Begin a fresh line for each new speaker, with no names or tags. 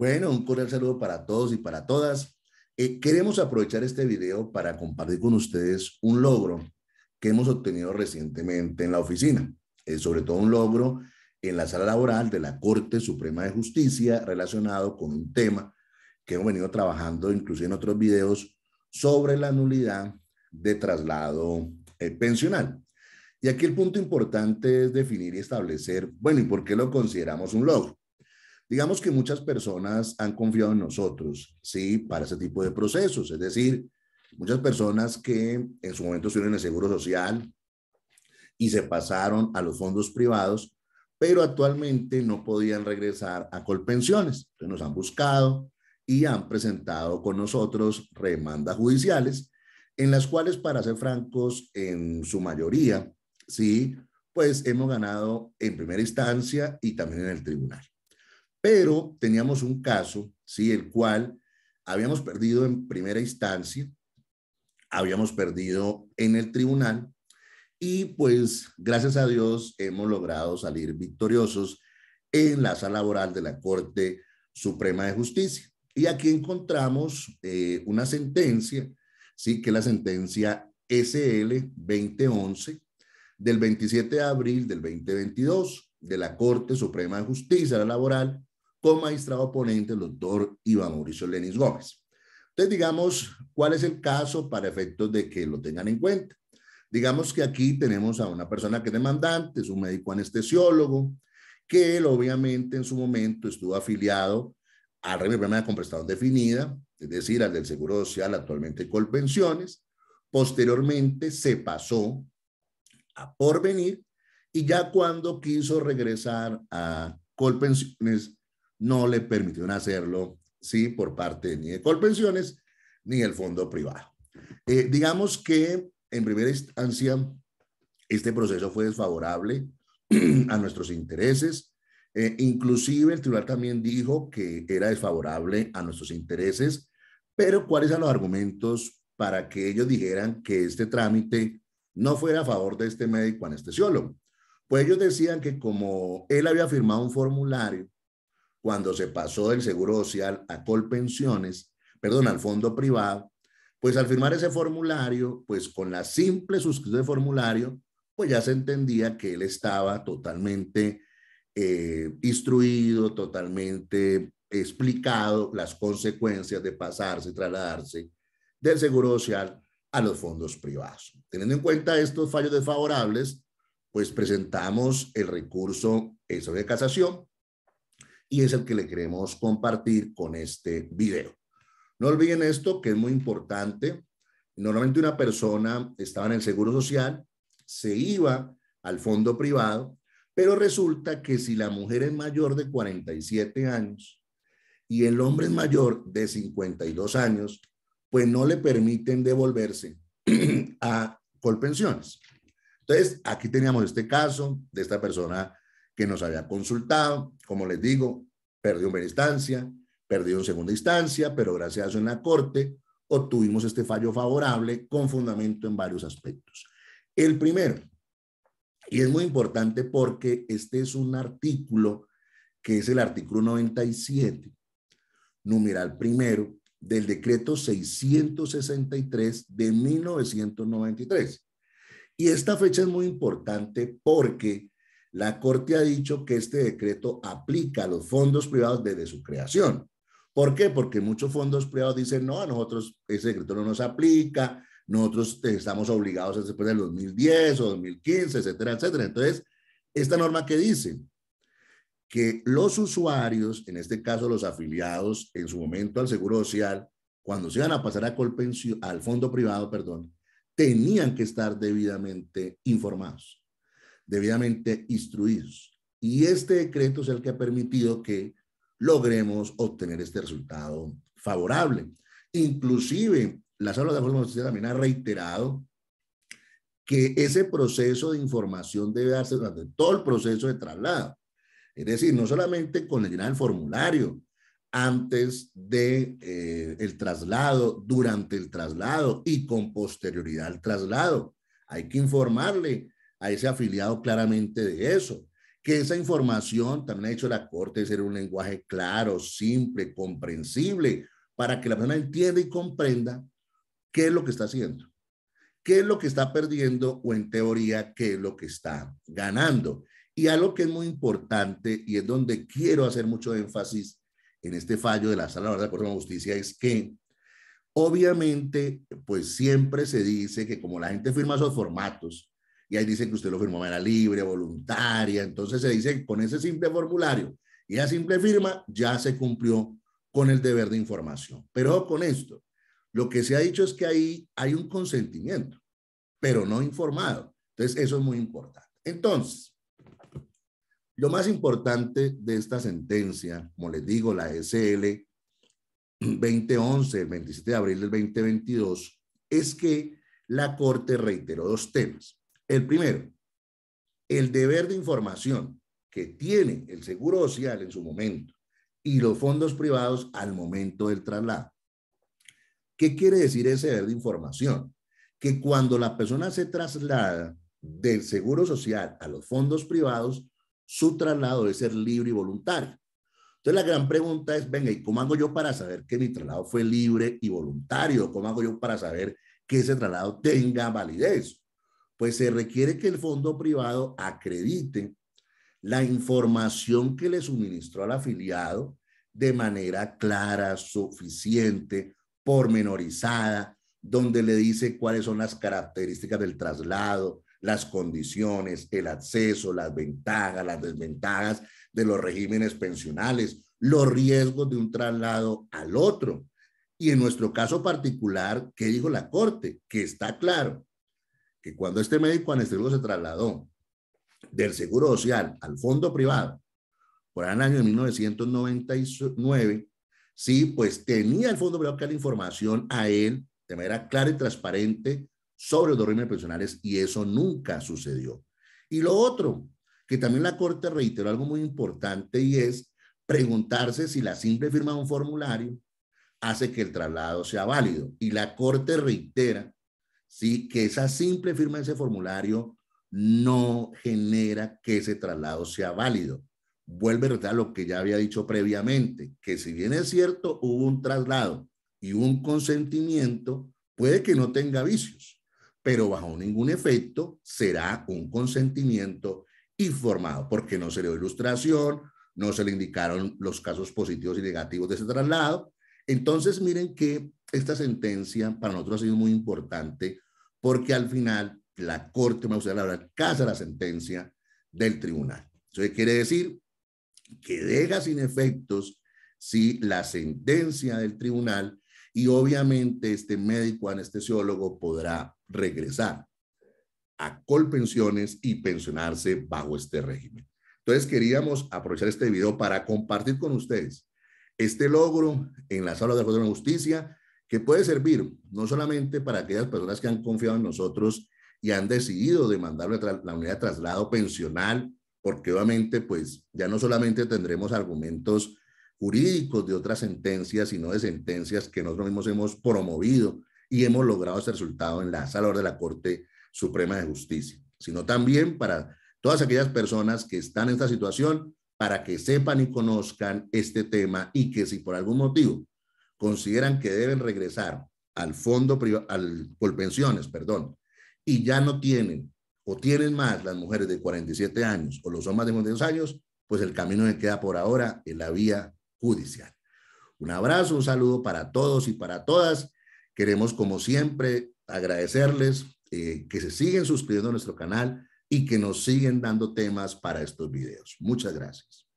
Bueno, un cordial saludo para todos y para todas. Eh, queremos aprovechar este video para compartir con ustedes un logro que hemos obtenido recientemente en la oficina, eh, sobre todo un logro en la sala laboral de la Corte Suprema de Justicia relacionado con un tema que hemos venido trabajando incluso en otros videos sobre la nulidad de traslado eh, pensional. Y aquí el punto importante es definir y establecer, bueno, ¿y por qué lo consideramos un logro? Digamos que muchas personas han confiado en nosotros, ¿sí? Para ese tipo de procesos. Es decir, muchas personas que en su momento estuvieron en el Seguro Social y se pasaron a los fondos privados, pero actualmente no podían regresar a Colpensiones. Entonces nos han buscado y han presentado con nosotros remandas judiciales en las cuales, para ser francos, en su mayoría, sí, pues hemos ganado en primera instancia y también en el tribunal. Pero teníamos un caso, ¿sí? El cual habíamos perdido en primera instancia, habíamos perdido en el tribunal y pues gracias a Dios hemos logrado salir victoriosos en la sala laboral de la Corte Suprema de Justicia. Y aquí encontramos eh, una sentencia, sí, que es la sentencia SL 2011 del 27 de abril del 2022 de la Corte Suprema de Justicia Laboral con magistrado ponente, el doctor Iván Mauricio Lenis Gómez. Entonces, digamos, ¿cuál es el caso para efectos de que lo tengan en cuenta? Digamos que aquí tenemos a una persona que es demandante, es un médico anestesiólogo, que él obviamente en su momento estuvo afiliado al régimen de prestación definida, es decir, al del Seguro Social, actualmente Colpensiones. Posteriormente se pasó a Porvenir y ya cuando quiso regresar a Colpensiones, no le permitieron hacerlo, sí, por parte ni de Colpensiones ni del fondo privado. Eh, digamos que en primera instancia este proceso fue desfavorable a nuestros intereses. Eh, inclusive el tribunal también dijo que era desfavorable a nuestros intereses, pero ¿cuáles son los argumentos para que ellos dijeran que este trámite no fuera a favor de este médico anestesiólogo? Pues ellos decían que como él había firmado un formulario cuando se pasó del Seguro Social a Colpensiones, perdón, al fondo privado, pues al firmar ese formulario, pues con la simple suscripción de formulario, pues ya se entendía que él estaba totalmente eh, instruido, totalmente explicado las consecuencias de pasarse, trasladarse del Seguro Social a los fondos privados. Teniendo en cuenta estos fallos desfavorables, pues presentamos el recurso de casación y es el que le queremos compartir con este video. No olviden esto, que es muy importante. Normalmente una persona estaba en el Seguro Social, se iba al fondo privado, pero resulta que si la mujer es mayor de 47 años y el hombre es mayor de 52 años, pues no le permiten devolverse a Colpensiones. Entonces, aquí teníamos este caso de esta persona que nos había consultado. Como les digo, perdió una instancia, perdió en segunda instancia, pero gracias a eso en la Corte obtuvimos este fallo favorable con fundamento en varios aspectos. El primero, y es muy importante porque este es un artículo que es el artículo 97, numeral primero, del decreto 663 de 1993. Y esta fecha es muy importante porque la Corte ha dicho que este decreto aplica a los fondos privados desde su creación. ¿Por qué? Porque muchos fondos privados dicen, no, a nosotros ese decreto no nos aplica, nosotros estamos obligados después del 2010 o 2015, etcétera, etcétera. Entonces, esta norma que dice que los usuarios, en este caso los afiliados en su momento al Seguro Social, cuando se iban a pasar a al fondo privado, perdón, tenían que estar debidamente informados debidamente instruidos. Y este decreto es el que ha permitido que logremos obtener este resultado favorable. Inclusive, la sala de forma también ha reiterado que ese proceso de información debe darse durante todo el proceso de traslado. Es decir, no solamente con el llenar formulario, antes de eh, el traslado, durante el traslado y con posterioridad al traslado. Hay que informarle a ese afiliado claramente de eso. Que esa información también ha hecho la Corte de ser un lenguaje claro, simple, comprensible, para que la persona entienda y comprenda qué es lo que está haciendo, qué es lo que está perdiendo o en teoría qué es lo que está ganando. Y algo que es muy importante y es donde quiero hacer mucho énfasis en este fallo de la Sala de la Corte de Justicia es que obviamente pues siempre se dice que como la gente firma esos formatos, y ahí dicen que usted lo firmó de manera libre, voluntaria. Entonces se dice con ese simple formulario y la simple firma ya se cumplió con el deber de información. Pero con esto, lo que se ha dicho es que ahí hay un consentimiento, pero no informado. Entonces eso es muy importante. Entonces, lo más importante de esta sentencia, como les digo, la SL 2011, el 27 de abril del 2022, es que la Corte reiteró dos temas. El primero, el deber de información que tiene el Seguro Social en su momento y los fondos privados al momento del traslado. ¿Qué quiere decir ese deber de información? Que cuando la persona se traslada del Seguro Social a los fondos privados, su traslado debe ser libre y voluntario. Entonces la gran pregunta es, venga, ¿y cómo hago yo para saber que mi traslado fue libre y voluntario? ¿Cómo hago yo para saber que ese traslado tenga validez? pues se requiere que el fondo privado acredite la información que le suministró al afiliado de manera clara, suficiente, pormenorizada, donde le dice cuáles son las características del traslado, las condiciones, el acceso, las ventajas, las desventajas de los regímenes pensionales, los riesgos de un traslado al otro. Y en nuestro caso particular, ¿qué dijo la Corte? Que está claro, que cuando este médico anestesiólogo se trasladó del Seguro Social al fondo privado, por el año de 1999, sí, pues tenía el fondo privado que la información a él de manera clara y transparente sobre los regímenes personales, y eso nunca sucedió. Y lo otro, que también la Corte reiteró algo muy importante y es preguntarse si la simple firma de un formulario hace que el traslado sea válido. Y la Corte reitera ¿sí? Que esa simple firma de ese formulario no genera que ese traslado sea válido. Vuelve a lo que ya había dicho previamente, que si bien es cierto, hubo un traslado y un consentimiento, puede que no tenga vicios, pero bajo ningún efecto será un consentimiento informado, porque no se le dio ilustración, no se le indicaron los casos positivos y negativos de ese traslado. Entonces, miren que esta sentencia para nosotros ha sido muy importante porque al final la Corte me gusta la palabra casa la sentencia del tribunal. Eso quiere decir que deja sin efectos si la sentencia del tribunal y obviamente este médico anestesiólogo podrá regresar a colpensiones y pensionarse bajo este régimen. Entonces queríamos aprovechar este video para compartir con ustedes este logro en la sala de la de Justicia que puede servir no solamente para aquellas personas que han confiado en nosotros y han decidido demandarle la unidad de traslado pensional, porque obviamente pues ya no solamente tendremos argumentos jurídicos de otras sentencias, sino de sentencias que nosotros mismos hemos promovido y hemos logrado ese resultado en la sala de la Corte Suprema de Justicia, sino también para todas aquellas personas que están en esta situación, para que sepan y conozcan este tema y que si por algún motivo consideran que deben regresar al fondo, al pensiones, perdón, y ya no tienen o tienen más las mujeres de 47 años o los hombres de 42 años, pues el camino que queda por ahora en la vía judicial. Un abrazo, un saludo para todos y para todas. Queremos, como siempre, agradecerles eh, que se siguen suscribiendo a nuestro canal y que nos siguen dando temas para estos videos. Muchas gracias.